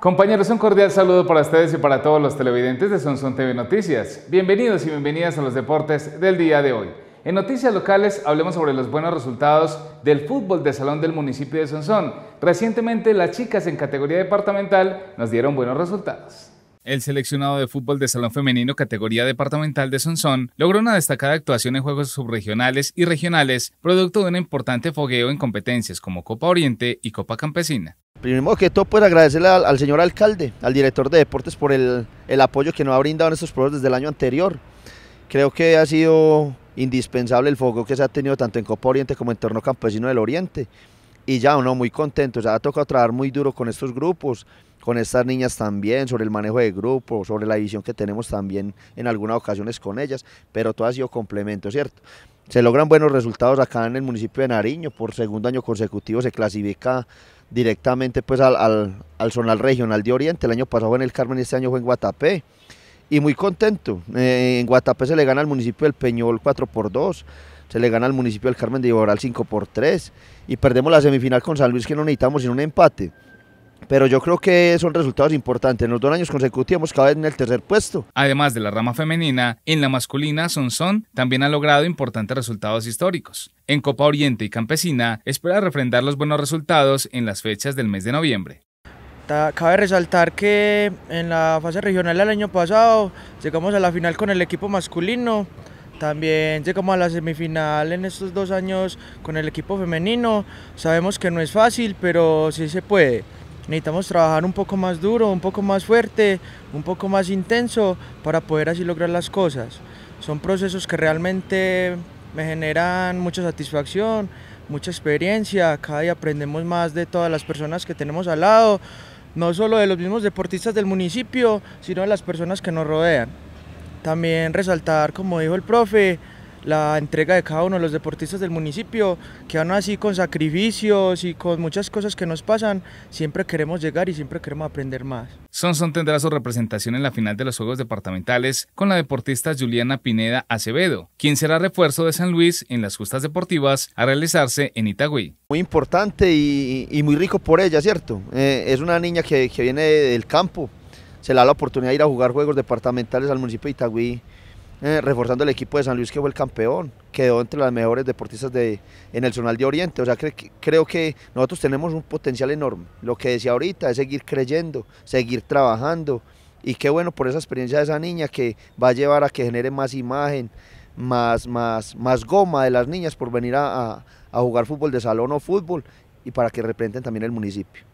Compañeros, un cordial saludo para ustedes y para todos los televidentes de Sonson TV Noticias. Bienvenidos y bienvenidas a los deportes del día de hoy. En noticias locales hablemos sobre los buenos resultados del fútbol de salón del municipio de Sonsón. Recientemente las chicas en categoría departamental nos dieron buenos resultados. El seleccionado de fútbol de salón femenino categoría departamental de Sonsón logró una destacada actuación en juegos subregionales y regionales, producto de un importante fogueo en competencias como Copa Oriente y Copa Campesina. Primero que todo, pues agradecerle al, señor alcalde, al director de deportes por el, el apoyo que nos ha brindado en estos proyectos desde el año anterior. Creo que ha sido indispensable el foco que se ha tenido tanto en Copa Oriente como en Torno Campesino del Oriente y ya uno muy contento, sea, ha tocado trabajar muy duro con estos grupos, con estas niñas también, sobre el manejo de grupos, sobre la visión que tenemos también en algunas ocasiones con ellas, pero todo ha sido complemento, ¿cierto? Se logran buenos resultados acá en el municipio de Nariño, por segundo año consecutivo se clasifica directamente pues al, al, zonal regional de Oriente, el año pasado fue en el Carmen, este año fue en Guatapé, y muy contento, eh, en Guatapé se le gana al municipio del Peñol 4 x 2 se le gana al municipio del Carmen de Iboral 5 por 3 y perdemos la semifinal con San Luis que no necesitamos sino un empate. Pero yo creo que son resultados importantes. En los dos años consecutivos cada vez en el tercer puesto. Además de la rama femenina, en la masculina Sonsón también ha logrado importantes resultados históricos. En Copa Oriente y Campesina espera refrendar los buenos resultados en las fechas del mes de noviembre. Cabe resaltar que en la fase regional del año pasado llegamos a la final con el equipo masculino, también llegamos a la semifinal en estos dos años con el equipo femenino. Sabemos que no es fácil, pero sí se puede. Necesitamos trabajar un poco más duro, un poco más fuerte, un poco más intenso para poder así lograr las cosas. Son procesos que realmente me generan mucha satisfacción, mucha experiencia. Cada día aprendemos más de todas las personas que tenemos al lado, no solo de los mismos deportistas del municipio, sino de las personas que nos rodean. También resaltar, como dijo el profe, la entrega de cada uno de los deportistas del municipio, que aún así con sacrificios y con muchas cosas que nos pasan, siempre queremos llegar y siempre queremos aprender más. Sonson tendrá su representación en la final de los Juegos Departamentales con la deportista Juliana Pineda Acevedo, quien será refuerzo de San Luis en las justas deportivas a realizarse en Itagüí. Muy importante y, muy rico por ella, ¿cierto? Eh, es una niña que viene del campo, se le da la oportunidad de ir a jugar juegos departamentales al municipio de Itagüí, eh, reforzando el equipo de San Luis que fue el campeón, quedó entre las mejores deportistas de, en el zonal de Oriente. O sea, creo que nosotros tenemos un potencial enorme. Lo que decía ahorita es seguir creyendo, seguir trabajando. Y qué bueno por esa experiencia de esa niña que va a llevar a que genere más imagen, más, más, más goma de las niñas por venir a, a jugar fútbol de salón o fútbol y para que representen también el municipio.